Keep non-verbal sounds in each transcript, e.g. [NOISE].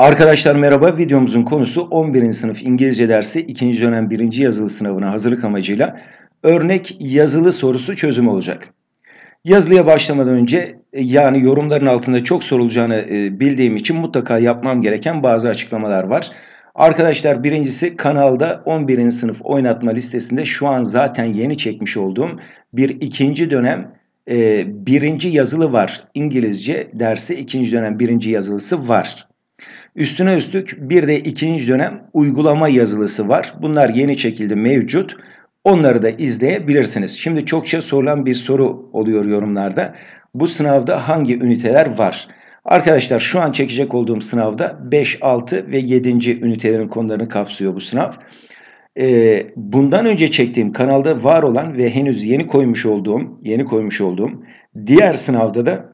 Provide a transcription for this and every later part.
Arkadaşlar merhaba. Videomuzun konusu 11. sınıf İngilizce dersi 2. dönem 1. yazılı sınavına hazırlık amacıyla örnek yazılı sorusu çözümü olacak. Yazılıya başlamadan önce e, yani yorumların altında çok sorulacağını e, bildiğim için mutlaka yapmam gereken bazı açıklamalar var. Arkadaşlar birincisi kanalda 11. sınıf oynatma listesinde şu an zaten yeni çekmiş olduğum bir ikinci dönem e, birinci yazılı var. İngilizce dersi ikinci dönem birinci yazılısı var. Üstüne üstlük bir de ikinci dönem uygulama yazılısı var. Bunlar yeni çekildi mevcut. Onları da izleyebilirsiniz. Şimdi çokça sorulan bir soru oluyor yorumlarda. Bu sınavda hangi üniteler var? Arkadaşlar şu an çekecek olduğum sınavda 5, 6 ve 7. ünitelerin konularını kapsıyor bu sınav. Ee, bundan önce çektiğim kanalda var olan ve henüz yeni koymuş olduğum, yeni koymuş olduğum diğer sınavda da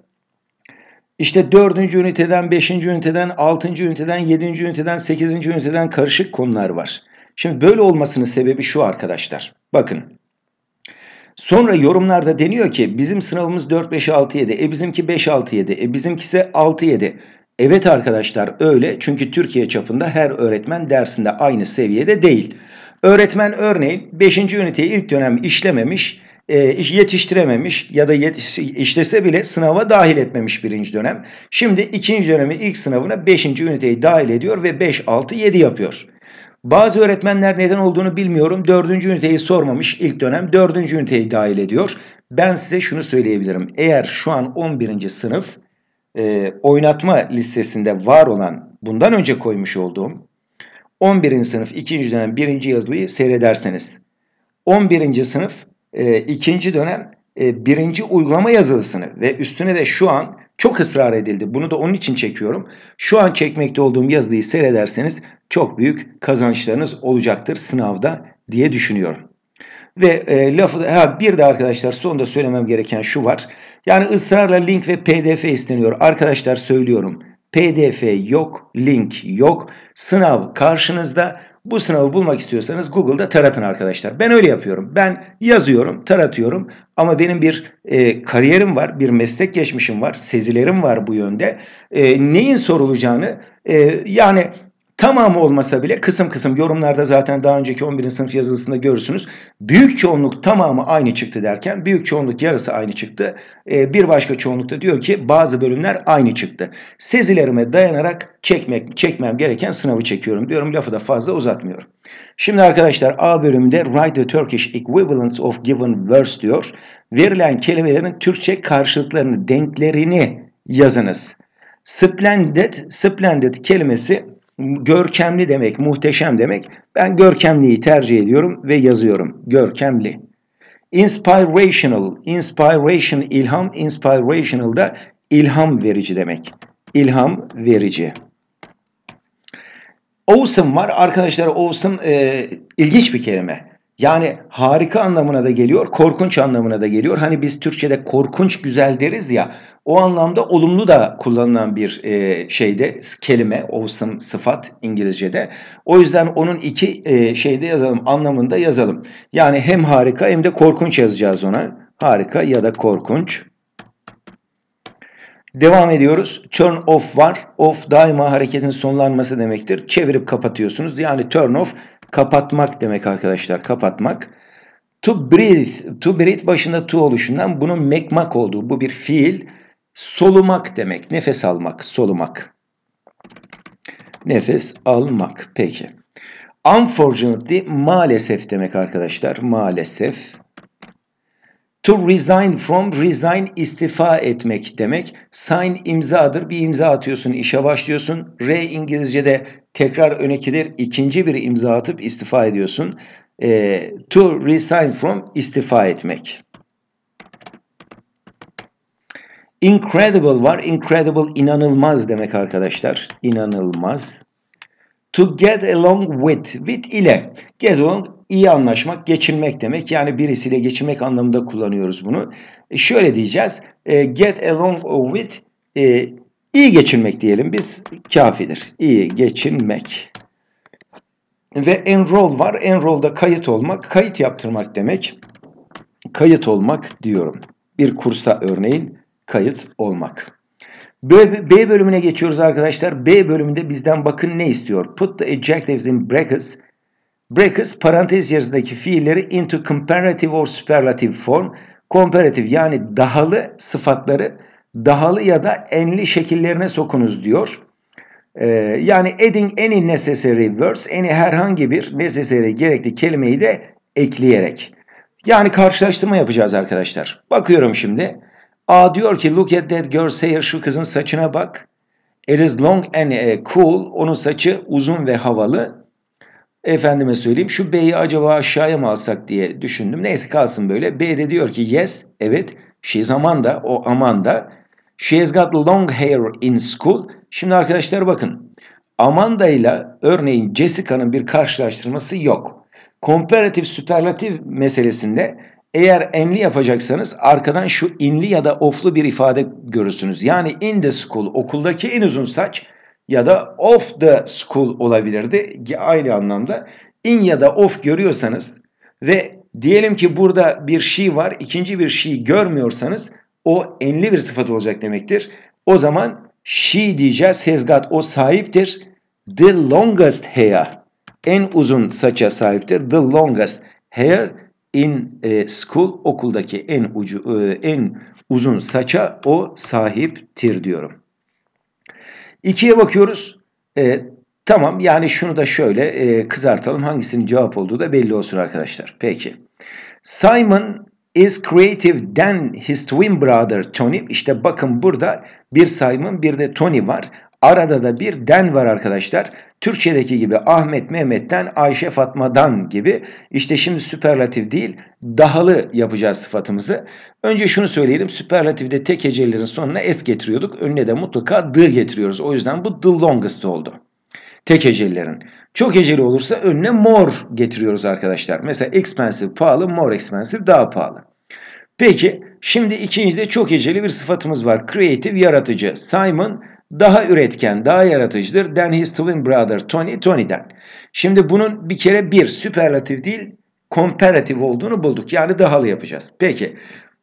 işte dördüncü üniteden, beşinci üniteden, altıncı üniteden, yedinci üniteden, sekizinci üniteden karışık konular var. Şimdi böyle olmasının sebebi şu arkadaşlar. Bakın. Sonra yorumlarda deniyor ki bizim sınavımız 4, 5, 6, 7. E bizimki 5, 6, 7. E bizimkisi 6, 7. Evet arkadaşlar öyle çünkü Türkiye çapında her öğretmen dersinde aynı seviyede değil. Öğretmen örneğin 5. üniteyi ilk dönem işlememiş e, yetiştirememiş ya da işlese bile sınava dahil etmemiş birinci dönem. Şimdi ikinci dönemin ilk sınavına beşinci üniteyi dahil ediyor ve 5, 6, 7 yapıyor. Bazı öğretmenler neden olduğunu bilmiyorum. Dördüncü üniteyi sormamış ilk dönem. Dördüncü üniteyi dahil ediyor. Ben size şunu söyleyebilirim. Eğer şu an 11. sınıf e, oynatma listesinde var olan bundan önce koymuş olduğum 11. sınıf 2. dönem 1. yazılıyı seyrederseniz 11. sınıf e, ikinci dönem e, birinci uygulama yazılısını ve üstüne de şu an çok ısrar edildi. Bunu da onun için çekiyorum. Şu an çekmekte olduğum yazılıyı seyrederseniz çok büyük kazançlarınız olacaktır sınavda diye düşünüyorum. Ve e, lafı da, ha, bir de arkadaşlar sonunda söylemem gereken şu var. Yani ısrarla link ve pdf isteniyor. Arkadaşlar söylüyorum. PDF yok, link yok. Sınav karşınızda bu sınavı bulmak istiyorsanız Google'da taratın arkadaşlar. Ben öyle yapıyorum. Ben yazıyorum, taratıyorum ama benim bir e, kariyerim var, bir meslek geçmişim var, sezilerim var bu yönde. E, neyin sorulacağını e, yani Tamamı olmasa bile kısım kısım yorumlarda zaten daha önceki 11. sınıf yazısında görürsünüz. Büyük çoğunluk tamamı aynı çıktı derken büyük çoğunluk yarısı aynı çıktı. Ee, bir başka çoğunlukta diyor ki bazı bölümler aynı çıktı. Sezilerime dayanarak çekmek, çekmem gereken sınavı çekiyorum diyorum. Lafı da fazla uzatmıyorum. Şimdi arkadaşlar A bölümünde write the Turkish equivalents of given words diyor. Verilen kelimelerin Türkçe karşılıklarını, denklerini yazınız. Splendid, splendid kelimesi görkemli demek, muhteşem demek. Ben görkemliyi tercih ediyorum ve yazıyorum. Görkemli. Inspirational, inspiration ilham, inspirational da ilham verici demek. İlham verici. Awesome var. Arkadaşlar awesome e, ilginç bir kelime. Yani harika anlamına da geliyor, korkunç anlamına da geliyor. Hani biz Türkçe'de korkunç güzel deriz ya, o anlamda olumlu da kullanılan bir e, şeyde kelime, olsun sıfat İngilizce'de. O yüzden onun iki e, şeyde yazalım, anlamında yazalım. Yani hem harika hem de korkunç yazacağız ona. Harika ya da korkunç. Devam ediyoruz. Turn off var. Off daima hareketin sonlanması demektir. Çevirip kapatıyorsunuz. Yani turn off Kapatmak demek arkadaşlar. Kapatmak. To breathe. To breathe başında to oluşundan bunun mekmak olduğu. Bu bir fiil. Solumak demek. Nefes almak. Solumak. Nefes almak. Peki. Unfortunately maalesef demek arkadaşlar. Maalesef. To resign from, resign istifa etmek demek. Sign imzadır. Bir imza atıyorsun, işe başlıyorsun. Re İngilizce'de tekrar önekilir. ikinci bir imza atıp istifa ediyorsun. E, to resign from, istifa etmek. Incredible var. Incredible inanılmaz demek arkadaşlar. İnanılmaz. To get along with, with ile. Get along iyi anlaşmak, geçinmek demek. Yani birisiyle geçinmek anlamında kullanıyoruz bunu. E şöyle diyeceğiz. E, get along with e, iyi geçinmek diyelim biz kafidir. İyi geçinmek. Ve enroll var. Enroll'da kayıt olmak, kayıt yaptırmak demek. Kayıt olmak diyorum. Bir kursa örneğin kayıt olmak. B bölümüne geçiyoruz arkadaşlar. B bölümünde bizden bakın ne istiyor? Put the adjectives in brackets. Brackets parantez yazısındaki fiilleri into comparative or superlative form. comparative yani dahalı sıfatları dahalı ya da enli şekillerine sokunuz diyor. Ee, yani adding any necessary words, any herhangi bir necessary gerekli kelimeyi de ekleyerek. Yani karşılaştırma yapacağız arkadaşlar. Bakıyorum şimdi. A diyor ki look at that girl's hair şu kızın saçına bak. It is long and e, cool. Onun saçı uzun ve havalı. Efendime söyleyeyim şu B'yi acaba aşağıya mı alsak diye düşündüm. Neyse kalsın böyle. B de diyor ki yes evet she's Amanda o Amanda. She has got long hair in school. Şimdi arkadaşlar bakın. Amanda ile örneğin Jessica'nın bir karşılaştırması yok. Comparative, superlative meselesinde eğer enli yapacaksanız arkadan şu inli ya da oflu bir ifade görürsünüz. Yani in the school okuldaki en uzun saç ya da off the school olabilirdi. Aynı anlamda in ya da off görüyorsanız ve diyelim ki burada bir she var ikinci bir she görmüyorsanız o enli bir sıfat olacak demektir. O zaman she diyeceğiz has got o sahiptir. The longest hair en uzun saça sahiptir. The longest hair in e, school okuldaki en ucu e, en uzun saça o sahiptir diyorum. İkiye bakıyoruz. E, tamam yani şunu da şöyle e, kızartalım. Hangisinin cevap olduğu da belli olsun arkadaşlar. Peki. Simon is creative than his twin brother Tony. İşte bakın burada bir Simon bir de Tony var. Arada da bir den var arkadaşlar. Türkçedeki gibi Ahmet Mehmet'ten Ayşe Fatma'dan gibi İşte şimdi süperlatif değil dahalı yapacağız sıfatımızı. Önce şunu söyleyelim süperlatifde tek hecelerin sonuna es getiriyorduk. Önüne de mutlaka dı getiriyoruz. O yüzden bu the longest oldu. Tek hecelerin. Çok heceli olursa önüne more getiriyoruz arkadaşlar. Mesela expensive pahalı, more expensive daha pahalı. Peki şimdi ikincide çok heceli bir sıfatımız var. Creative yaratıcı. Simon daha üretken, daha yaratıcıdır than his twin brother Tony Tony'den. Şimdi bunun bir kere bir süperlatif değil, komparatif olduğunu bulduk. Yani dahalı yapacağız. Peki.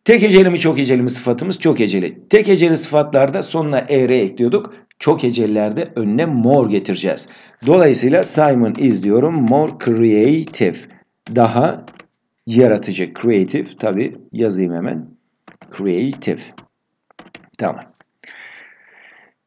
Tek eceli mi çok eceli mi sıfatımız çok eceli. Tek eceli sıfatlarda sonuna er ekliyorduk. Çok ecellerde önüne more getireceğiz. Dolayısıyla Simon is diyorum more creative. Daha yaratıcı. Creative tabi yazayım hemen. Creative. Tamam.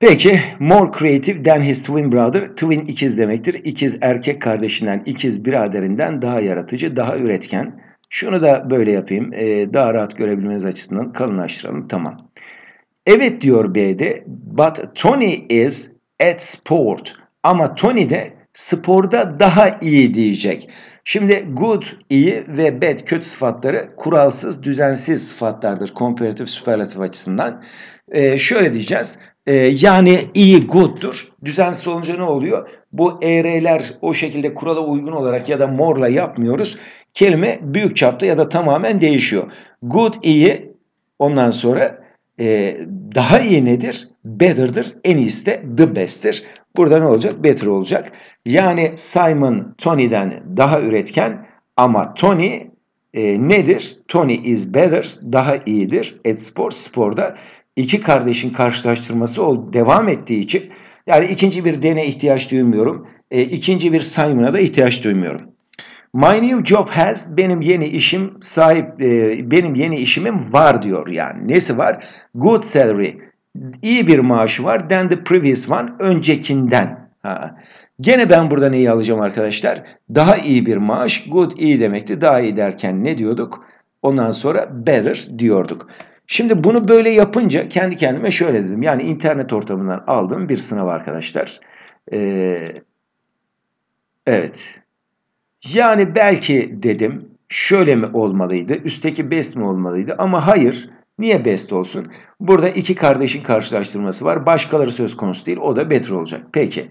Peki more creative than his twin brother. Twin ikiz demektir. İkiz erkek kardeşinden, ikiz biraderinden daha yaratıcı, daha üretken. Şunu da böyle yapayım. Ee, daha rahat görebilmeniz açısından kalınlaştıralım. Tamam. Evet diyor B'de. But Tony is at sport. Ama Tony de sporda daha iyi diyecek. Şimdi good iyi ve bad kötü sıfatları kuralsız, düzensiz sıfatlardır komparatif süperlatif açısından. Ee, şöyle diyeceğiz. E, yani iyi good'dur. Düzensiz olunca ne oluyor? Bu ER'ler o şekilde kurala uygun olarak ya da morla yapmıyoruz. Kelime büyük çapta ya da tamamen değişiyor. Good iyi ondan sonra e, daha iyi nedir? Better'dır. En iyisi de the best'tir. Burada ne olacak? Better olacak. Yani Simon Tony'den daha üretken ama Tony e, nedir? Tony is better, daha iyidir. At spor, sporda iki kardeşin karşılaştırması o devam ettiği için yani ikinci bir dene ihtiyaç duymuyorum. E, ikinci bir Simon'a da ihtiyaç duymuyorum. My new job has benim yeni işim sahip e, benim yeni işimim var diyor yani. Nesi var? Good salary. İyi bir maaşı var. Than the previous one öncekinden. Ha. Gene ben burada neyi alacağım arkadaşlar? Daha iyi bir maaş. Good iyi demekti. Daha iyi derken ne diyorduk? Ondan sonra better diyorduk. Şimdi bunu böyle yapınca kendi kendime şöyle dedim. Yani internet ortamından aldığım bir sınav arkadaşlar. Ee, evet. Yani belki dedim şöyle mi olmalıydı? Üstteki best mi olmalıydı? Ama hayır. Niye best olsun? Burada iki kardeşin karşılaştırması var. Başkaları söz konusu değil. O da better olacak. Peki.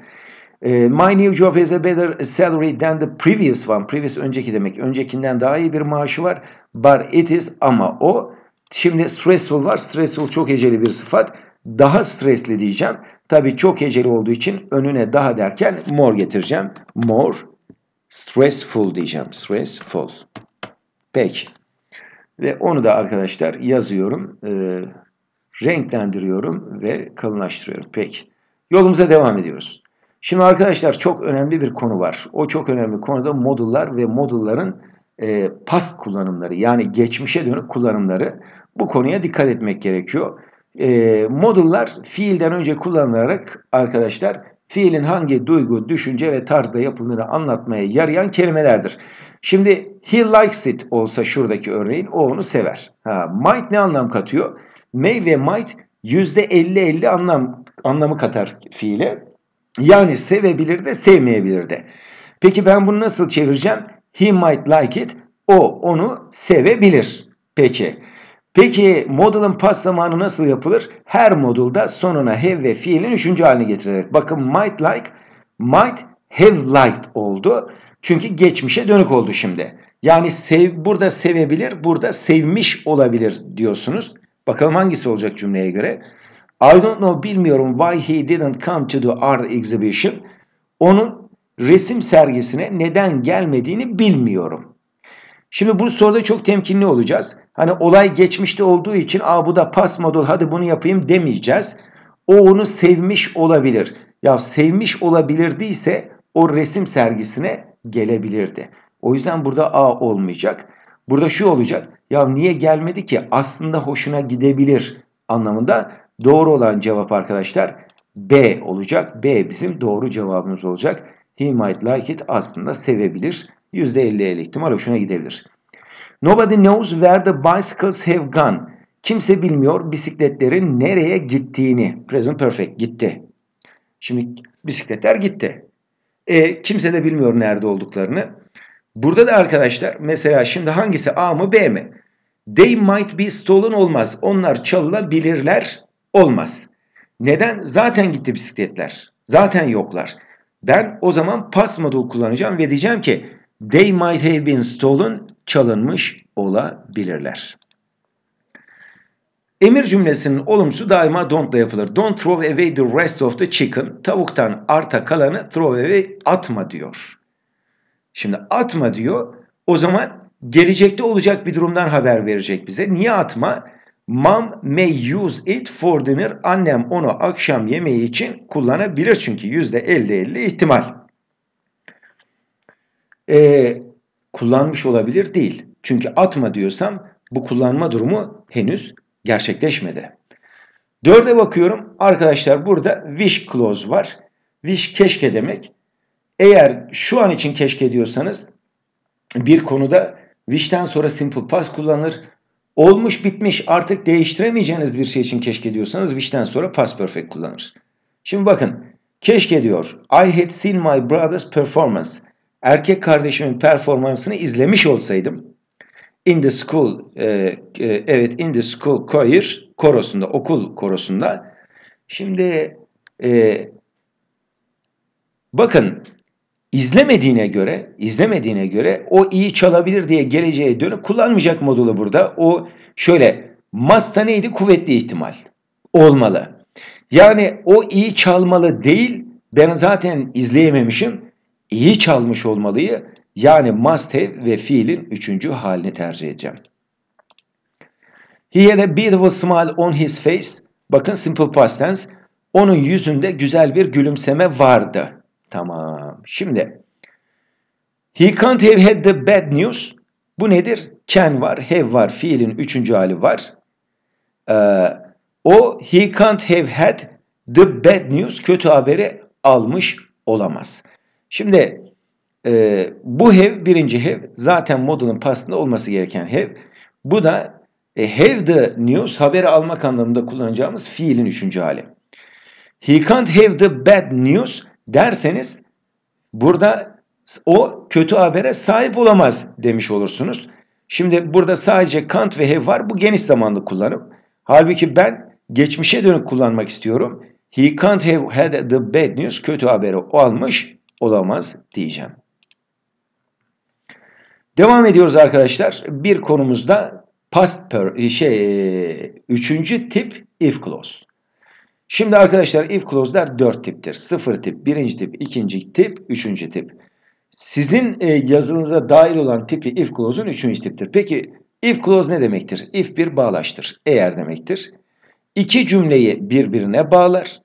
Ee, my new job is a better salary than the previous one. Previous önceki demek. Öncekinden daha iyi bir maaşı var. But it is ama o Şimdi stressful var. Stressful çok heceli bir sıfat. Daha stresli diyeceğim. Tabi çok heceli olduğu için önüne daha derken more getireceğim. More stressful diyeceğim. Stressful. Peki. Ve onu da arkadaşlar yazıyorum. E, renklendiriyorum ve kalınlaştırıyorum. Peki. Yolumuza devam ediyoruz. Şimdi arkadaşlar çok önemli bir konu var. O çok önemli konuda modullar ve modulların e, past kullanımları yani geçmişe dönük kullanımları. Bu konuya dikkat etmek gerekiyor. E, modullar fiilden önce kullanılarak arkadaşlar fiilin hangi duygu, düşünce ve tarzda yapıldığını anlatmaya yarayan kelimelerdir. Şimdi he likes it olsa şuradaki örneğin o onu sever. Ha, might ne anlam katıyor? May ve might %50-50 anlam, anlamı katar fiile. Yani sevebilir de sevmeyebilir de. Peki ben bunu nasıl çevireceğim? He might like it. O onu sevebilir. Peki. Peki modulun past zamanı nasıl yapılır? Her modulda sonuna have ve fiilin üçüncü halini getirerek. Bakın might like, might have liked oldu. Çünkü geçmişe dönük oldu şimdi. Yani sev, burada sevebilir, burada sevmiş olabilir diyorsunuz. Bakalım hangisi olacak cümleye göre. I don't know bilmiyorum why he didn't come to the art exhibition. Onun resim sergisine neden gelmediğini bilmiyorum. Şimdi bu soruda çok temkinli olacağız. Hani olay geçmişte olduğu için Aa, bu da pas model hadi bunu yapayım demeyeceğiz. O onu sevmiş olabilir. Ya sevmiş olabilirdiyse o resim sergisine gelebilirdi. O yüzden burada A olmayacak. Burada şu olacak. Ya niye gelmedi ki? Aslında hoşuna gidebilir anlamında. Doğru olan cevap arkadaşlar B olacak. B bizim doğru cevabımız olacak. He might like it aslında sevebilir %50'ye ihtimal hoşuna gidebilir. Nobody knows where the bicycles have gone. Kimse bilmiyor bisikletlerin nereye gittiğini. Present perfect gitti. Şimdi bisikletler gitti. E, kimse de bilmiyor nerede olduklarını. Burada da arkadaşlar mesela şimdi hangisi A mı B mi? They might be stolen olmaz. Onlar çalınabilirler olmaz. Neden? Zaten gitti bisikletler. Zaten yoklar. Ben o zaman past modu kullanacağım ve diyeceğim ki They might have been stolen. Çalınmış olabilirler. Emir cümlesinin olumsuz daima don't'la yapılır. Don't throw away the rest of the chicken. Tavuktan arta kalanı throw away atma diyor. Şimdi atma diyor. O zaman gelecekte olacak bir durumdan haber verecek bize. Niye atma? Mom may use it for dinner. Annem onu akşam yemeği için kullanabilir çünkü %50-50 ihtimal e, kullanmış olabilir değil. Çünkü atma diyorsam bu kullanma durumu henüz gerçekleşmedi. Dörde bakıyorum. Arkadaşlar burada wish clause var. Wish keşke demek. Eğer şu an için keşke diyorsanız bir konuda wish'ten sonra simple past kullanılır. Olmuş bitmiş artık değiştiremeyeceğiniz bir şey için keşke diyorsanız wish'ten sonra past perfect kullanır. Şimdi bakın keşke diyor I had seen my brother's performance erkek kardeşimin performansını izlemiş olsaydım In the School e, e, evet In the School Choir korosunda okul korosunda şimdi e, bakın izlemediğine göre izlemediğine göre o iyi çalabilir diye geleceğe dönüp kullanmayacak modulu burada. O şöyle masta neydi kuvvetli ihtimal olmalı. Yani o iyi çalmalı değil ben zaten izleyememişim iyi çalmış olmalıyı yani must have ve fiilin üçüncü halini tercih edeceğim. He had a beautiful smile on his face. Bakın simple past tense. Onun yüzünde güzel bir gülümseme vardı. Tamam. Şimdi He can't have had the bad news. Bu nedir? Can var, have var, fiilin üçüncü hali var. Ee, o he can't have had the bad news, kötü haberi almış olamaz. Şimdi e, bu have birinci have zaten modulun pastında olması gereken have. Bu da e, have the news haberi almak anlamında kullanacağımız fiilin üçüncü hali. He can't have the bad news derseniz burada o kötü habere sahip olamaz demiş olursunuz. Şimdi burada sadece can't ve have var. Bu geniş zamanlı kullanım. Halbuki ben geçmişe dönük kullanmak istiyorum. He can't have had the bad news. Kötü haberi o almış olamaz diyeceğim. Devam ediyoruz arkadaşlar. Bir konumuzda past per, e, şey e, üçüncü tip if clause. Şimdi arkadaşlar if clause'lar dört tiptir. Sıfır tip, birinci tip, ikinci tip, üçüncü tip. Sizin e, yazınıza dair olan tipi if clause'un üçüncü tiptir. Peki if clause ne demektir? If bir bağlaçtır. Eğer demektir. İki cümleyi birbirine bağlar.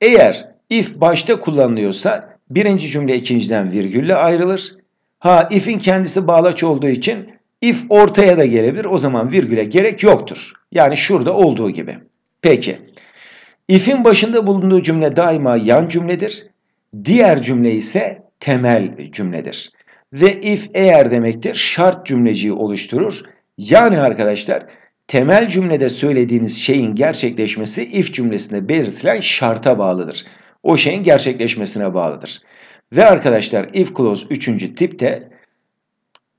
Eğer if başta kullanılıyorsa birinci cümle ikinciden virgülle ayrılır. Ha if'in kendisi bağlaç olduğu için if ortaya da gelebilir. O zaman virgüle gerek yoktur. Yani şurada olduğu gibi. Peki. If'in başında bulunduğu cümle daima yan cümledir. Diğer cümle ise temel cümledir. Ve if eğer demektir şart cümleciyi oluşturur. Yani arkadaşlar temel cümlede söylediğiniz şeyin gerçekleşmesi if cümlesinde belirtilen şarta bağlıdır o şeyin gerçekleşmesine bağlıdır. Ve arkadaşlar if clause üçüncü tipte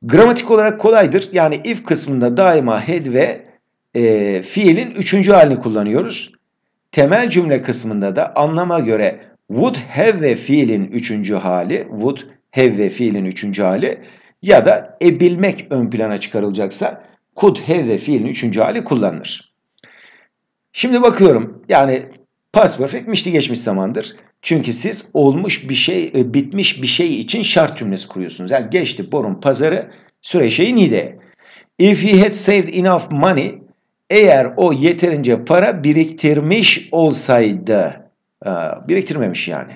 gramatik olarak kolaydır. Yani if kısmında daima had ve e, fiilin üçüncü halini kullanıyoruz. Temel cümle kısmında da anlama göre would have ve fiilin üçüncü hali, would have ve fiilin üçüncü hali ya da ebilmek ön plana çıkarılacaksa could have ve fiilin üçüncü hali kullanılır. Şimdi bakıyorum yani Past perfect'mişti geçmiş zamandır. Çünkü siz olmuş bir şey, e, bitmiş bir şey için şart cümlesi kuruyorsunuz. Yani geçti borun pazarı süreçeyi nide. If he had saved enough money, eğer o yeterince para biriktirmiş olsaydı, e, biriktirmemiş yani.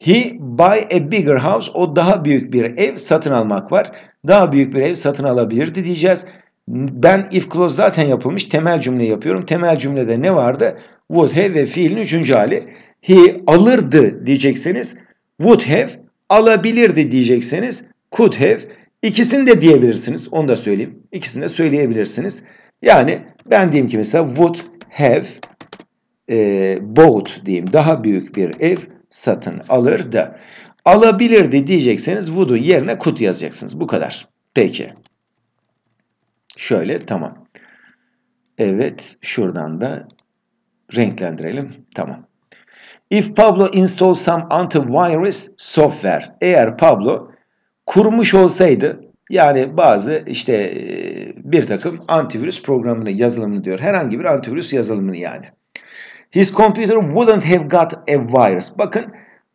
He buy a bigger house, o daha büyük bir ev satın almak var. Daha büyük bir ev satın alabilirdi diyeceğiz. Ben if clause zaten yapılmış temel cümle yapıyorum. Temel cümlede ne vardı? would have ve fiilin üçüncü hali. He alırdı diyecekseniz would have alabilirdi diyecekseniz could have ikisini de diyebilirsiniz. Onu da söyleyeyim. İkisini de söyleyebilirsiniz. Yani ben diyeyim ki mesela would have e, bought diyeyim. Daha büyük bir ev satın alır da alabilirdi diyecekseniz would'un yerine could yazacaksınız. Bu kadar. Peki. Şöyle tamam. Evet şuradan da renklendirelim. Tamam. If Pablo installs some antivirus software. Eğer Pablo kurmuş olsaydı yani bazı işte e, bir takım antivirüs programını yazılımını diyor. Herhangi bir antivirüs yazılımını yani. His computer wouldn't have got a virus. Bakın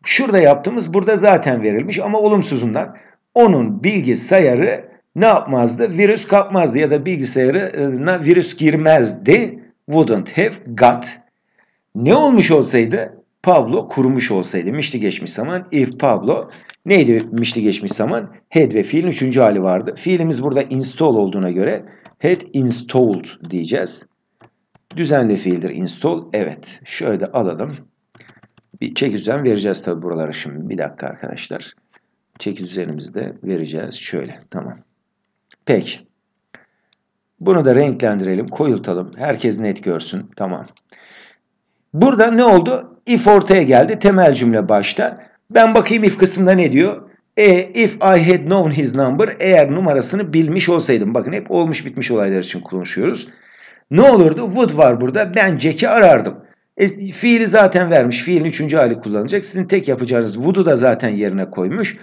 şurada yaptığımız burada zaten verilmiş ama olumsuzundan onun bilgisayarı ne yapmazdı? Virüs kapmazdı ya da bilgisayarına virüs girmezdi. Wouldn't have got ne olmuş olsaydı? Pablo kurumuş olsaydı. Mişli geçmiş zaman if Pablo neydi mişli geçmiş zaman? Head ve fiilin üçüncü hali vardı. Fiilimiz burada install olduğuna göre head installed diyeceğiz. Düzenli fiildir install. Evet. Şöyle de alalım. Bir çek düzen vereceğiz tabi buralara şimdi. Bir dakika arkadaşlar. Çek düzenimizi de vereceğiz. Şöyle. Tamam. Peki. Bunu da renklendirelim. Koyultalım. Herkes net görsün. Tamam. Burada ne oldu? If ortaya geldi. Temel cümle başta. Ben bakayım if kısmında ne diyor? E, if I had known his number, eğer numarasını bilmiş olsaydım. Bakın hep olmuş bitmiş olaylar için konuşuyoruz. Ne olurdu? Would var burada. Ben Jack'i arardım. E, fiili zaten vermiş. Fiilin üçüncü hali kullanacak. Sizin tek yapacağınız would'u da zaten yerine koymuş.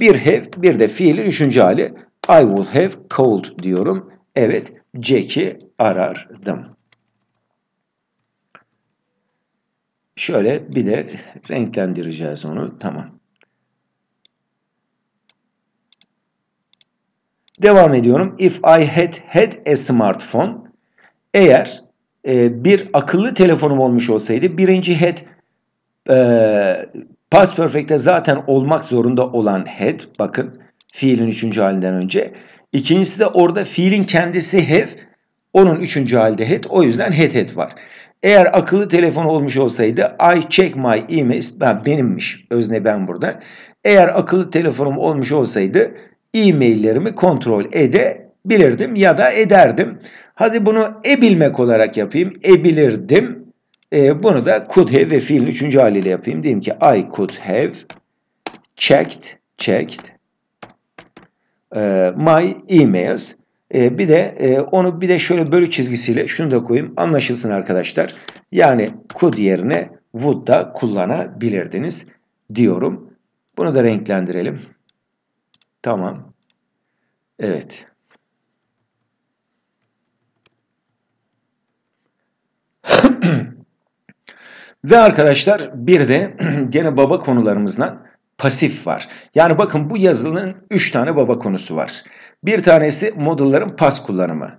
Bir have, bir de fiilin üçüncü hali. I would have called diyorum. Evet, Jack'i arardım. Şöyle bir de renklendireceğiz onu. Tamam. Devam ediyorum. If I had had a smartphone. Eğer e, bir akıllı telefonum olmuş olsaydı birinci had e, past perfect'te zaten olmak zorunda olan had. Bakın fiilin üçüncü halinden önce. İkincisi de orada fiilin kendisi have. Onun üçüncü halde had. O yüzden had had var. Eğer akıllı telefon olmuş olsaydı I check my emails ben benimmiş özne ben burada. Eğer akıllı telefonum olmuş olsaydı e-maillerimi kontrol edebilirdim ya da ederdim. Hadi bunu e-bilmek olarak yapayım. E-bilirdim. E, bunu da could have ve fiilin üçüncü haliyle yapayım. Diyeyim ki I could have checked, checked e, my emails. Ee, bir de e, onu bir de şöyle bölü çizgisiyle şunu da koyayım. Anlaşılsın arkadaşlar. Yani could yerine would da kullanabilirdiniz diyorum. Bunu da renklendirelim. Tamam. Evet. [CLEARS THROAT] Ve arkadaşlar bir de [CLEARS THROAT] gene baba konularımızdan pasif var. Yani bakın bu yazılının 3 tane baba konusu var. Bir tanesi modelların pas kullanımı.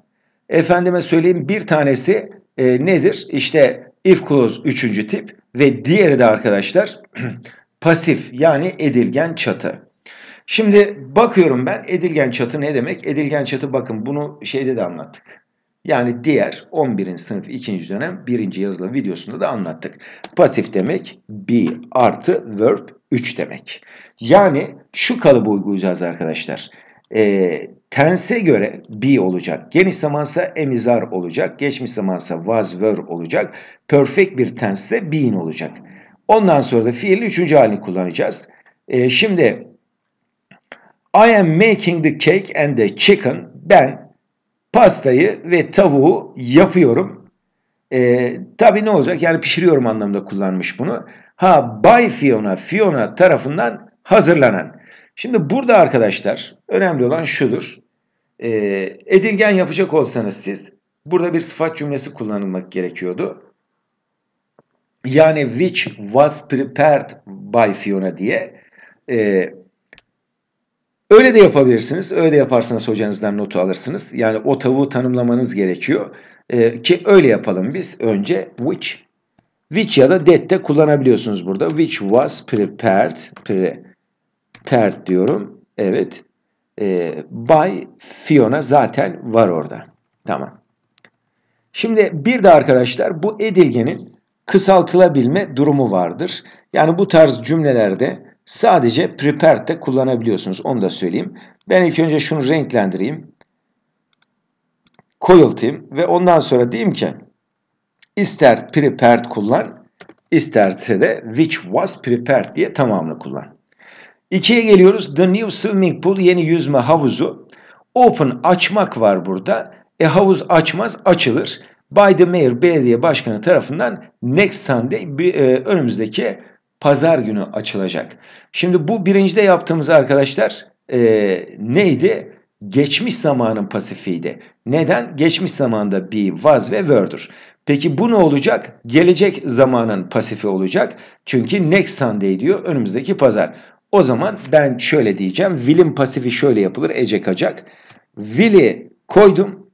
Efendime söyleyeyim bir tanesi e, nedir? İşte if clause 3. tip ve diğeri de arkadaşlar [CLEARS THROAT] pasif yani edilgen çatı. Şimdi bakıyorum ben edilgen çatı ne demek? Edilgen çatı bakın bunu şeyde de anlattık. Yani diğer 11. sınıf 2. dönem 1. yazılı videosunda da anlattık. Pasif demek be artı verb 3 demek. Yani şu kalıbı uygulayacağız arkadaşlar. E, tense göre be olacak. Geniş zamansa emizar olacak. Geçmiş zamansa was were olacak. Perfect bir tense being olacak. Ondan sonra da fiilin üçüncü halini kullanacağız. E, şimdi I am making the cake and the chicken. Ben pastayı ve tavuğu yapıyorum. E, tabii ne olacak? Yani pişiriyorum anlamda kullanmış bunu. Ha Bay Fiona, Fiona tarafından hazırlanan. Şimdi burada arkadaşlar önemli olan şudur. E, edilgen yapacak olsanız siz burada bir sıfat cümlesi kullanılmak gerekiyordu. Yani which was prepared by Fiona diye. E, öyle de yapabilirsiniz. Öyle yaparsanız hocanızdan notu alırsınız. Yani o tavuğu tanımlamanız gerekiyor. E, ki öyle yapalım biz önce which Which ya da that de kullanabiliyorsunuz burada. Which was prepared. Prepared diyorum. Evet. E, ee, by Fiona zaten var orada. Tamam. Şimdi bir de arkadaşlar bu edilgenin kısaltılabilme durumu vardır. Yani bu tarz cümlelerde sadece prepared de kullanabiliyorsunuz. Onu da söyleyeyim. Ben ilk önce şunu renklendireyim. Koyultayım ve ondan sonra diyeyim ki İster prepared kullan, isterse de which was prepared diye tamamını kullan. İkiye geliyoruz. The new swimming pool yeni yüzme havuzu. Open açmak var burada. E havuz açmaz açılır. By the mayor belediye başkanı tarafından next Sunday e, önümüzdeki pazar günü açılacak. Şimdi bu birincide yaptığımız arkadaşlar e, neydi? geçmiş zamanın pasifiydi. Neden? Geçmiş zamanda be was ve were'dur. Peki bu ne olacak? Gelecek zamanın pasifi olacak. Çünkü next Sunday diyor önümüzdeki pazar. O zaman ben şöyle diyeceğim. Will'in pasifi şöyle yapılır. Ece kaçak. Will'i koydum.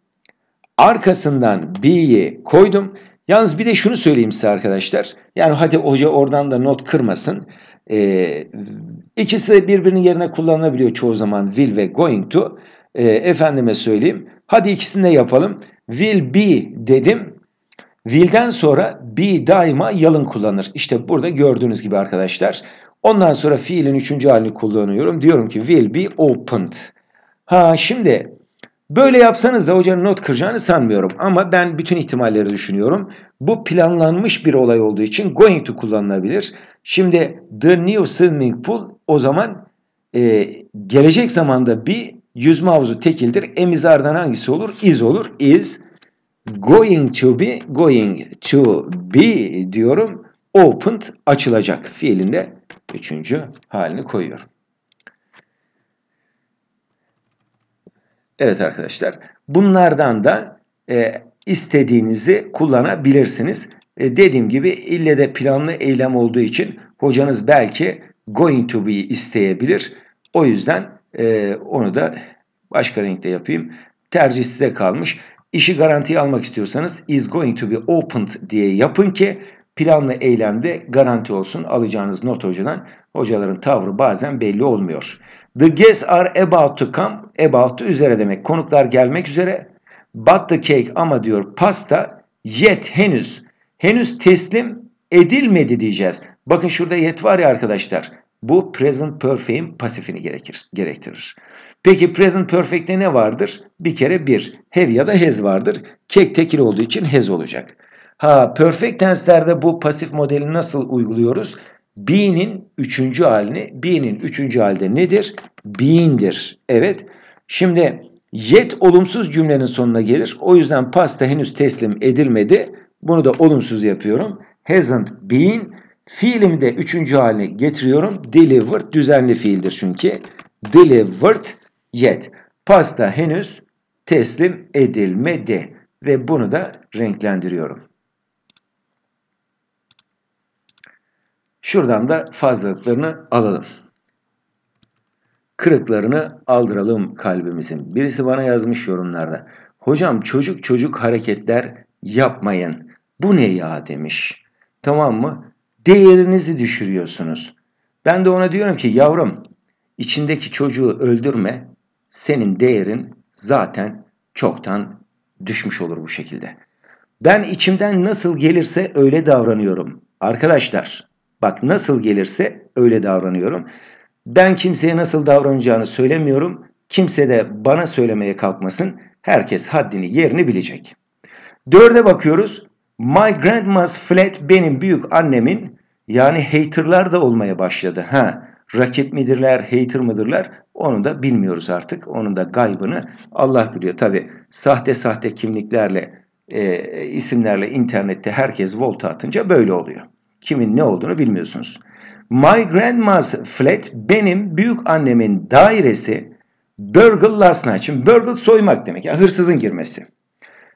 Arkasından be'yi koydum. Yalnız bir de şunu söyleyeyim size arkadaşlar. Yani hadi hoca oradan da not kırmasın. Ee, ikisi birbirinin yerine kullanılabiliyor çoğu zaman will ve going to e, efendime söyleyeyim. Hadi ikisini de yapalım. Will be dedim. Will'den sonra be daima yalın kullanır. İşte burada gördüğünüz gibi arkadaşlar. Ondan sonra fiilin üçüncü halini kullanıyorum. Diyorum ki will be opened. Ha şimdi böyle yapsanız da hocanın not kıracağını sanmıyorum. Ama ben bütün ihtimalleri düşünüyorum. Bu planlanmış bir olay olduğu için going to kullanılabilir. Şimdi the new swimming pool o zaman e, gelecek zamanda bir Yüzme havuzu tekildir. Emizardan hangisi olur? Is olur. Is going to be going to be diyorum. Opened açılacak fiilinde üçüncü halini koyuyorum. Evet arkadaşlar bunlardan da e, istediğinizi kullanabilirsiniz. E, dediğim gibi ille de planlı eylem olduğu için hocanız belki going to be isteyebilir. O yüzden e, onu da başka renkte yapayım. Tercih size kalmış. İşi garantiye almak istiyorsanız is going to be opened diye yapın ki planlı eylemde garanti olsun alacağınız not hocadan. Hocaların tavrı bazen belli olmuyor. The guests are about to come. About to üzere demek. Konuklar gelmek üzere. But the cake ama diyor pasta yet henüz. Henüz teslim edilmedi diyeceğiz. Bakın şurada yet var ya arkadaşlar. Bu present perfect'in pasifini gerekir, gerektirir. Peki present perfect'te ne vardır? Bir kere bir have ya da has vardır. Kek tekil olduğu için has olacak. Ha perfect tense'lerde bu pasif modeli nasıl uyguluyoruz? Be'nin üçüncü halini. Be'nin üçüncü halde nedir? Be'indir. Evet. Şimdi yet olumsuz cümlenin sonuna gelir. O yüzden pasta henüz teslim edilmedi. Bunu da olumsuz yapıyorum. Hasn't been Fiilimi de üçüncü haline getiriyorum. Delivered düzenli fiildir çünkü. Delivered yet. Pasta henüz teslim edilmedi. Ve bunu da renklendiriyorum. Şuradan da fazlalıklarını alalım. Kırıklarını aldıralım kalbimizin. Birisi bana yazmış yorumlarda. Hocam çocuk çocuk hareketler yapmayın. Bu ne ya demiş. Tamam mı? değerinizi düşürüyorsunuz. Ben de ona diyorum ki yavrum içindeki çocuğu öldürme senin değerin zaten çoktan düşmüş olur bu şekilde. Ben içimden nasıl gelirse öyle davranıyorum. Arkadaşlar bak nasıl gelirse öyle davranıyorum. Ben kimseye nasıl davranacağını söylemiyorum. Kimse de bana söylemeye kalkmasın. Herkes haddini yerini bilecek. Dörde bakıyoruz. My grandma's flat benim büyük annemin yani haterlar da olmaya başladı. Ha, rakip midirler, hater mıdırlar onu da bilmiyoruz artık. Onun da gaybını Allah biliyor. Tabi sahte sahte kimliklerle, e, isimlerle internette herkes volta atınca böyle oluyor. Kimin ne olduğunu bilmiyorsunuz. My grandma's flat benim büyük annemin dairesi burgle last night. Şimdi burgle soymak demek. Yani hırsızın girmesi.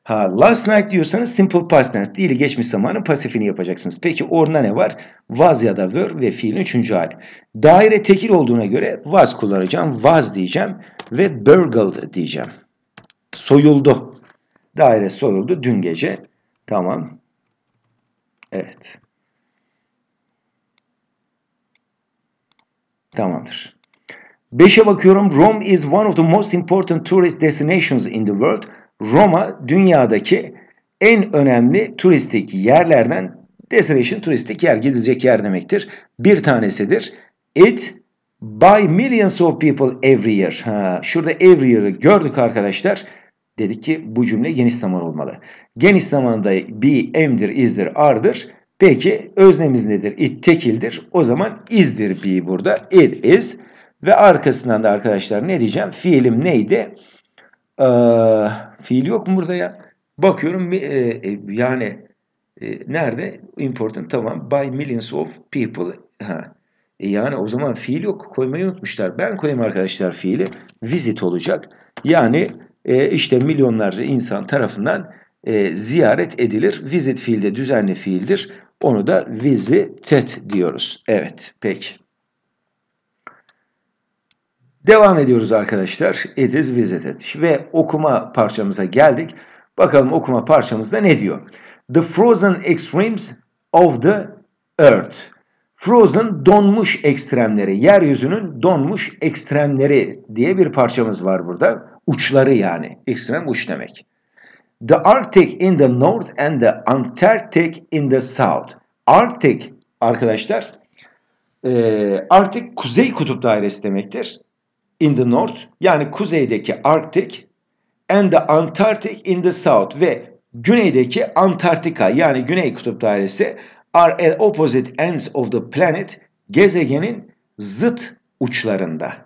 Ha, last night diyorsanız simple past tense değil geçmiş zamanın pasifini yapacaksınız. Peki orada ne var? Was ya da were ve fiilin üçüncü hali. Daire tekil olduğuna göre was kullanacağım. Was diyeceğim ve burgled diyeceğim. Soyuldu. Daire soyuldu dün gece. Tamam. Evet. Tamamdır. 5'e bakıyorum. Rome is one of the most important tourist destinations in the world. Roma dünyadaki en önemli turistik yerlerden destination turistik yer gidilecek yer demektir. Bir tanesidir. It by millions of people every year. Ha, şurada every year'ı gördük arkadaşlar. Dedik ki bu cümle geniş zaman olmalı. Geniş zamanda be, am'dir, is'dir, are'dir. Peki öznemiz nedir? It tekildir. O zaman is'dir be burada. It is. Ve arkasından da arkadaşlar ne diyeceğim? Fiilim neydi? Ee, Fiil yok mu burada ya? Bakıyorum e, e, yani e, nerede? Important tamam. By millions of people. Ha. E yani o zaman fiil yok. Koymayı unutmuşlar. Ben koyayım arkadaşlar fiili. Visit olacak. Yani e, işte milyonlarca insan tarafından e, ziyaret edilir. Visit fiil de düzenli fiildir. Onu da visited diyoruz. Evet. Peki. Devam ediyoruz arkadaşlar. It is visited. Ve okuma parçamıza geldik. Bakalım okuma parçamızda ne diyor? The frozen extremes of the earth. Frozen donmuş ekstremleri, yeryüzünün donmuş ekstremleri diye bir parçamız var burada. Uçları yani, ekstrem uç demek. The Arctic in the north and the Antarctic in the south. Arctic arkadaşlar, e, Arctic kuzey kutup dairesi demektir in the north yani kuzeydeki Arktik and the Antarctic in the south ve güneydeki Antarktika yani Güney Kutup Dairesi are at opposite ends of the planet gezegenin zıt uçlarında.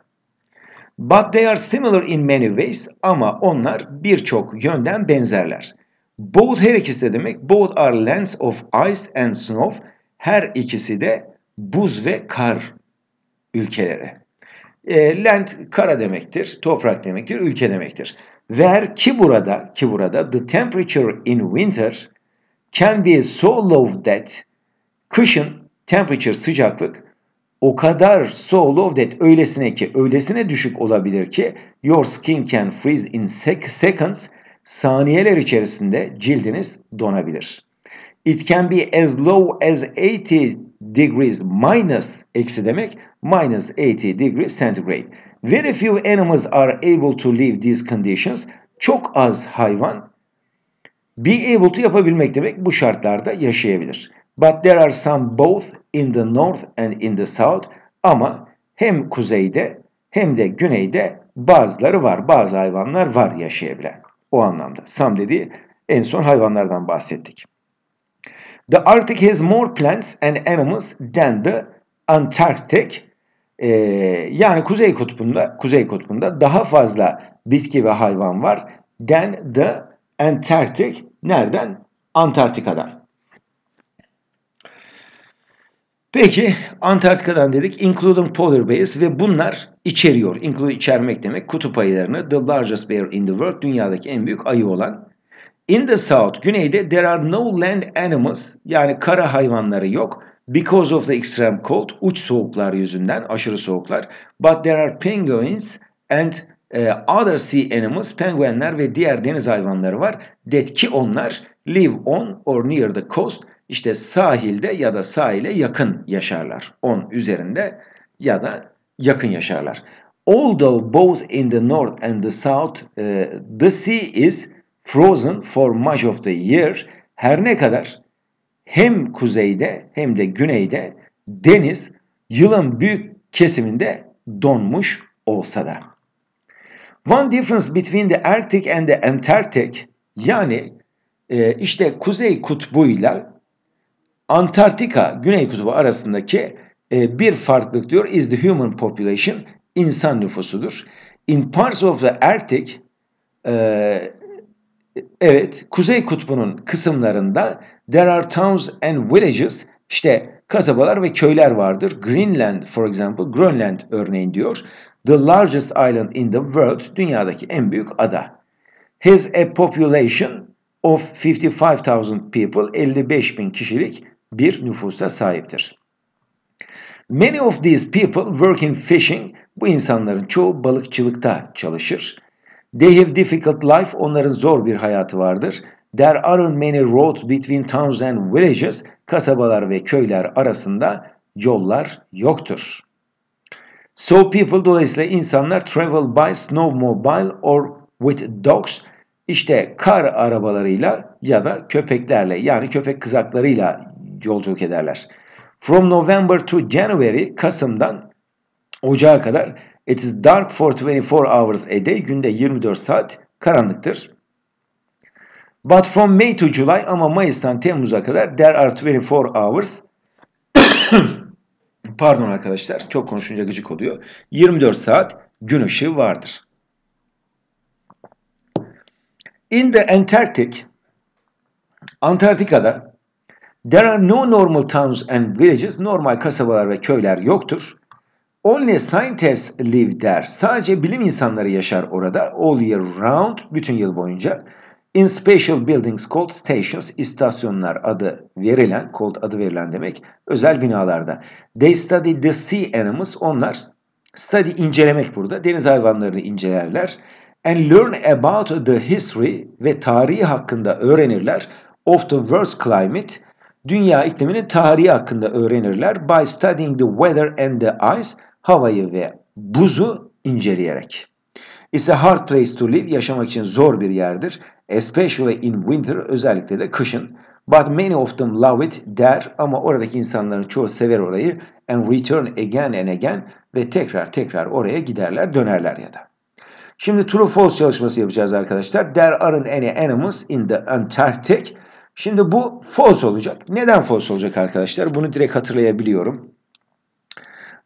But they are similar in many ways ama onlar birçok yönden benzerler. Both her ikisi de demek both are lands of ice and snow her ikisi de buz ve kar ülkeleri. E, land kara demektir, toprak demektir, ülke demektir. Ver ki burada, ki burada the temperature in winter can be so low that kışın temperature sıcaklık o kadar so low that öylesine ki öylesine düşük olabilir ki your skin can freeze in seconds saniyeler içerisinde cildiniz donabilir. It can be as low as 80 degrees minus eksi demek minus 80 degrees centigrade. Very few animals are able to live these conditions. Çok az hayvan be able to yapabilmek demek bu şartlarda yaşayabilir. But there are some both in the north and in the south. Ama hem kuzeyde hem de güneyde bazıları var. Bazı hayvanlar var yaşayabilen. O anlamda. sam dediği en son hayvanlardan bahsettik. The Arctic has more plants and animals than the Antarctic. Ee, yani Kuzey Kutbu'nda, Kuzey Kutbu'nda daha fazla bitki ve hayvan var than the Antarctic. Nereden? Antarktika'dan. Peki Antarktika'dan dedik including polar bears ve bunlar içeriyor. Include içermek demek kutup ayılarını the largest bear in the world dünyadaki en büyük ayı olan In the south, güneyde there are no land animals yani kara hayvanları yok. Because of the extreme cold, uç soğuklar yüzünden, aşırı soğuklar. But there are penguins and uh, other sea animals, penguenler ve diğer deniz hayvanları var. That ki onlar live on or near the coast, işte sahilde ya da sahile yakın yaşarlar. On üzerinde ya da yakın yaşarlar. Although both in the north and the south, uh, the sea is Frozen for much of the year her ne kadar hem kuzeyde hem de güneyde deniz yılın büyük kesiminde donmuş olsa da. One difference between the Arctic and the Antarctic yani e, işte kuzey kutbu ile Antarktika güney kutbu arasındaki e, bir farklılık diyor is the human population insan nüfusudur. In parts of the Arctic e, Evet, Kuzey Kutbu'nun kısımlarında there are towns and villages işte kasabalar ve köyler vardır. Greenland for example, Grönland örneğin diyor. The largest island in the world, dünyadaki en büyük ada. Has a population of 55,000 people, 55 bin kişilik bir nüfusa sahiptir. Many of these people work in fishing. Bu insanların çoğu balıkçılıkta çalışır. They have difficult life. Onların zor bir hayatı vardır. There aren't many roads between towns and villages. Kasabalar ve köyler arasında yollar yoktur. So people dolayısıyla insanlar travel by snowmobile or with dogs. İşte kar arabalarıyla ya da köpeklerle yani köpek kızaklarıyla yolculuk ederler. From November to January Kasım'dan Ocağa kadar It is dark for 24 hours a day. Günde 24 saat karanlıktır. But from May to July ama Mayıs'tan Temmuz'a kadar there are 24 hours. [COUGHS] Pardon arkadaşlar çok konuşunca gıcık oluyor. 24 saat gün ışığı vardır. In the Antarctic, Antarktika'da there are no normal towns and villages, normal kasabalar ve köyler yoktur. Only scientists live there. Sadece bilim insanları yaşar orada. All year round, bütün yıl boyunca. In special buildings called stations, istasyonlar adı verilen, called adı verilen demek, özel binalarda. They study the sea animals, onlar study incelemek burada, deniz hayvanlarını incelerler. And learn about the history ve tarihi hakkında öğrenirler. Of the world's climate, dünya ikliminin tarihi hakkında öğrenirler. By studying the weather and the ice, havayı ve buzu inceleyerek. It's a hard place to live, yaşamak için zor bir yerdir. Especially in winter, özellikle de kışın. But many of them love it der ama oradaki insanların çoğu sever orayı and return again and again ve tekrar tekrar oraya giderler, dönerler ya da. Şimdi true false çalışması yapacağız arkadaşlar. There aren't any animals in the Antarctic. Şimdi bu false olacak. Neden false olacak arkadaşlar? Bunu direkt hatırlayabiliyorum.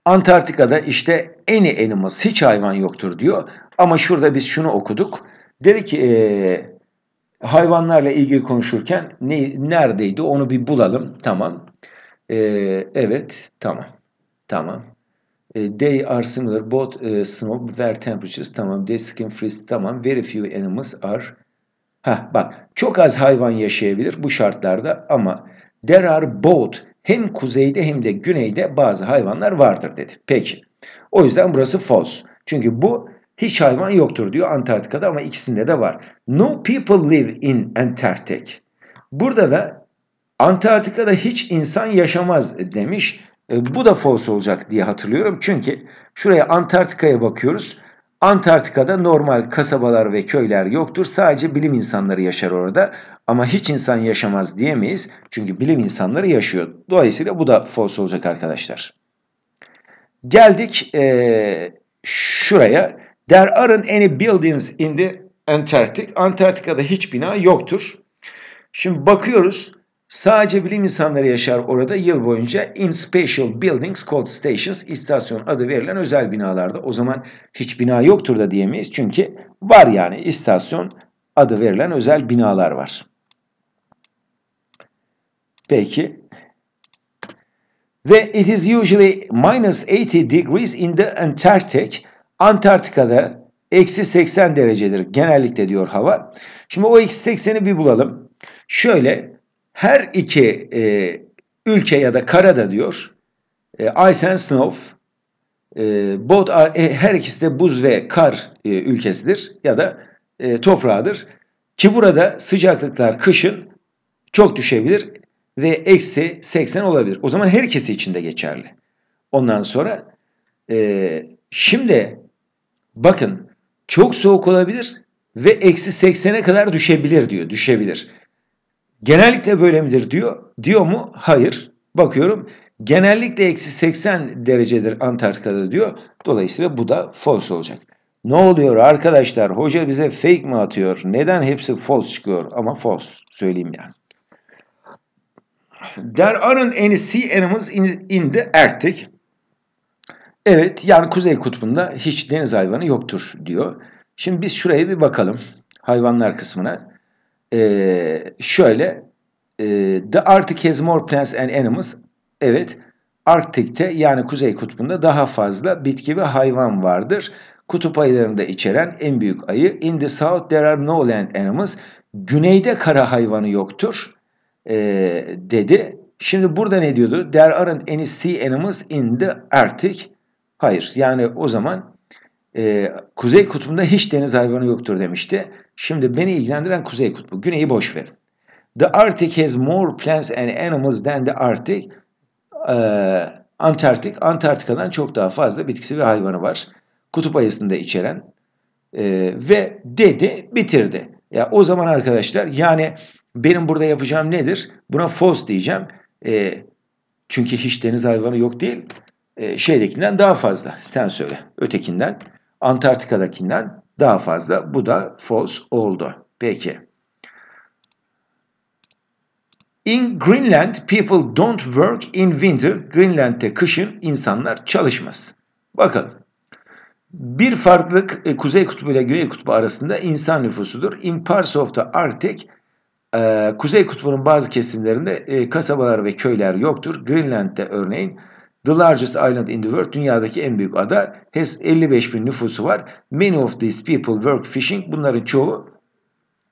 Antarktika'da işte any animals hiç hayvan yoktur diyor. Ama şurada biz şunu okuduk. Dedi ki e, hayvanlarla ilgili konuşurken ne, neredeydi onu bir bulalım. Tamam. E, evet tamam. Tamam. E, they are similar both e, snow where temperatures tamam. They skin freeze tamam. Very few animals are. Ha bak çok az hayvan yaşayabilir bu şartlarda ama there are both hem kuzeyde hem de güneyde bazı hayvanlar vardır dedi. Peki. O yüzden burası false. Çünkü bu hiç hayvan yoktur diyor Antarktika'da ama ikisinde de var. No people live in Antarctic. Burada da Antarktika'da hiç insan yaşamaz demiş. E, bu da false olacak diye hatırlıyorum. Çünkü şuraya Antarktika'ya bakıyoruz. Antarktika'da normal kasabalar ve köyler yoktur. Sadece bilim insanları yaşar orada. Ama hiç insan yaşamaz diyemeyiz. Çünkü bilim insanları yaşıyor. Dolayısıyla bu da false olacak arkadaşlar. Geldik ee, şuraya. There aren't any buildings in the Antarctic. Antarktika'da hiç bina yoktur. Şimdi bakıyoruz. Sadece bilim insanları yaşar orada yıl boyunca in special buildings called stations istasyon adı verilen özel binalarda. O zaman hiç bina yoktur da diyemeyiz çünkü var yani istasyon adı verilen özel binalar var. Peki ve it is usually minus 80 degrees in the Antarctic. Antarktika'da eksi 80 derecedir genellikle diyor hava. Şimdi o eksi 80'i bir bulalım. Şöyle her iki e, ülke ya da karada diyor e, ice and snow e, both are, e, her ikisi de buz ve kar e, ülkesidir ya da e, toprağıdır. Ki burada sıcaklıklar kışın çok düşebilir ve eksi 80 olabilir. O zaman her ikisi için de geçerli. Ondan sonra e, şimdi bakın çok soğuk olabilir ve eksi 80'e kadar düşebilir diyor. Düşebilir. Genellikle böyle midir diyor. Diyor mu? Hayır. Bakıyorum genellikle eksi 80 derecedir Antarktika'da diyor. Dolayısıyla bu da false olacak. Ne oluyor arkadaşlar? Hoca bize fake mi atıyor? Neden hepsi false çıkıyor? Ama false söyleyeyim yani. There aren't any sea animals in, in the Arctic. Evet yani Kuzey Kutbu'nda hiç deniz hayvanı yoktur diyor. Şimdi biz şuraya bir bakalım hayvanlar kısmına. Ee, şöyle e, The Arctic has more plants and animals. Evet. Arktik'te yani Kuzey Kutbu'nda daha fazla bitki ve hayvan vardır. Kutup ayılarını da içeren en büyük ayı. In the south there are no land animals. Güneyde kara hayvanı yoktur e, dedi. Şimdi burada ne diyordu? There aren't any sea animals in the Arctic. Hayır yani o zaman e, Kuzey Kutbu'nda hiç deniz hayvanı yoktur demişti. Şimdi beni ilgilendiren Kuzey Kutbu. Güneyi boş verin. The Arctic has more plants and animals than the Arctic. Ee, Antarktik, Antarktika'dan çok daha fazla bitkisi ve hayvanı var. Kutup ayısını da içeren. Ee, ve dedi, bitirdi. Ya o zaman arkadaşlar yani benim burada yapacağım nedir? Buna false diyeceğim. Ee, çünkü hiç deniz hayvanı yok değil. Ee, şeydekinden daha fazla. Sen söyle. Ötekinden. Antarktika'dakinden daha fazla. Bu da false oldu. Peki. In Greenland people don't work in winter. Greenland'de kışın insanlar çalışmaz. Bakalım. Bir farklılık e, Kuzey Kutbu ile Güney Kutbu arasında insan nüfusudur. In parts of the Arctic e, Kuzey Kutbu'nun bazı kesimlerinde e, kasabalar ve köyler yoktur. Greenland'de örneğin The largest island in the world, dünyadaki en büyük ada. Has 55 bin nüfusu var. Many of these people work fishing. Bunların çoğu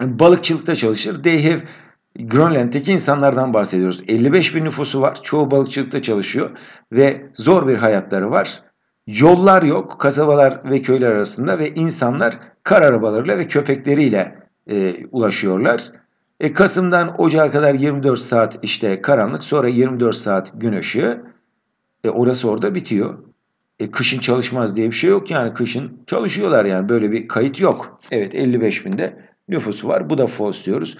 balıkçılıkta çalışır. They have Grönland'deki insanlardan bahsediyoruz. 55 bin nüfusu var. Çoğu balıkçılıkta çalışıyor ve zor bir hayatları var. Yollar yok kasabalar ve köyler arasında ve insanlar kar arabalarıyla ve köpekleriyle e, ulaşıyorlar. E, Kasım'dan Ocağa kadar 24 saat işte karanlık sonra 24 saat gün ışığı. E orası orada bitiyor. E kışın çalışmaz diye bir şey yok yani. Kışın çalışıyorlar yani. Böyle bir kayıt yok. Evet 55 binde nüfusu var. Bu da fos diyoruz.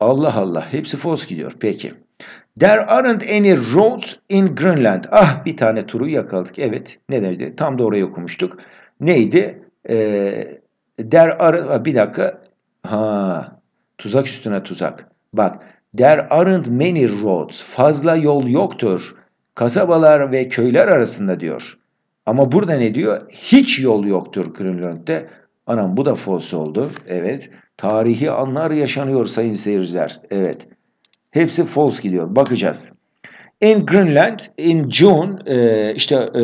Allah Allah. Hepsi fos gidiyor. Peki. There aren't any roads in Greenland. Ah bir tane turu yakaladık. Evet. Ne dedi? Tam da orayı okumuştuk. Neydi? Ee, there are... Bir dakika. Ha. Tuzak üstüne tuzak. Bak. There aren't many roads. Fazla yol yoktur kasabalar ve köyler arasında diyor. Ama burada ne diyor? Hiç yol yoktur Grönland'de. Anam bu da fos oldu. Evet. Tarihi anlar yaşanıyor sayın seyirciler. Evet. Hepsi false gidiyor. Bakacağız. In Greenland, in June, e, işte e,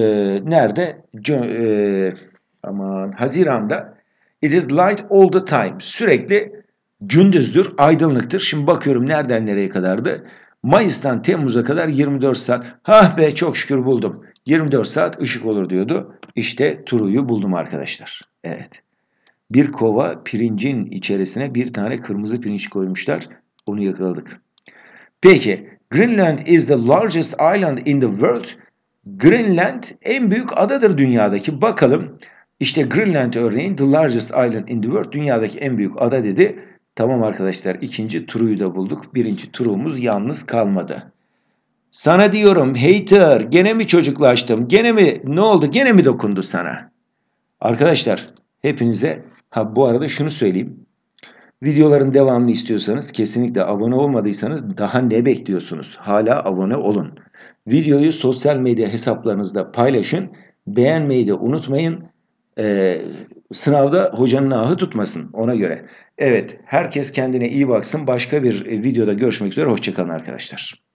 nerede? E, aman Haziran'da it is light all the time. Sürekli gündüzdür, aydınlıktır. Şimdi bakıyorum nereden nereye kadardı? Mayıs'tan Temmuz'a kadar 24 saat. Hah be çok şükür buldum. 24 saat ışık olur diyordu. İşte Turu'yu buldum arkadaşlar. Evet. Bir kova pirincin içerisine bir tane kırmızı pirinç koymuşlar. Onu yakaladık. Peki. Greenland is the largest island in the world. Greenland en büyük adadır dünyadaki. Bakalım. İşte Greenland örneğin the largest island in the world. Dünyadaki en büyük ada dedi. Tamam arkadaşlar ikinci turuyu da bulduk. Birinci turumuz yalnız kalmadı. Sana diyorum hater gene mi çocuklaştım? Gene mi ne oldu? Gene mi dokundu sana? Arkadaşlar hepinize ha bu arada şunu söyleyeyim. Videoların devamını istiyorsanız kesinlikle abone olmadıysanız daha ne bekliyorsunuz? Hala abone olun. Videoyu sosyal medya hesaplarınızda paylaşın. Beğenmeyi de unutmayın e, sınavda hocanın ahı tutmasın ona göre. Evet herkes kendine iyi baksın. Başka bir e, videoda görüşmek üzere. Hoşçakalın arkadaşlar.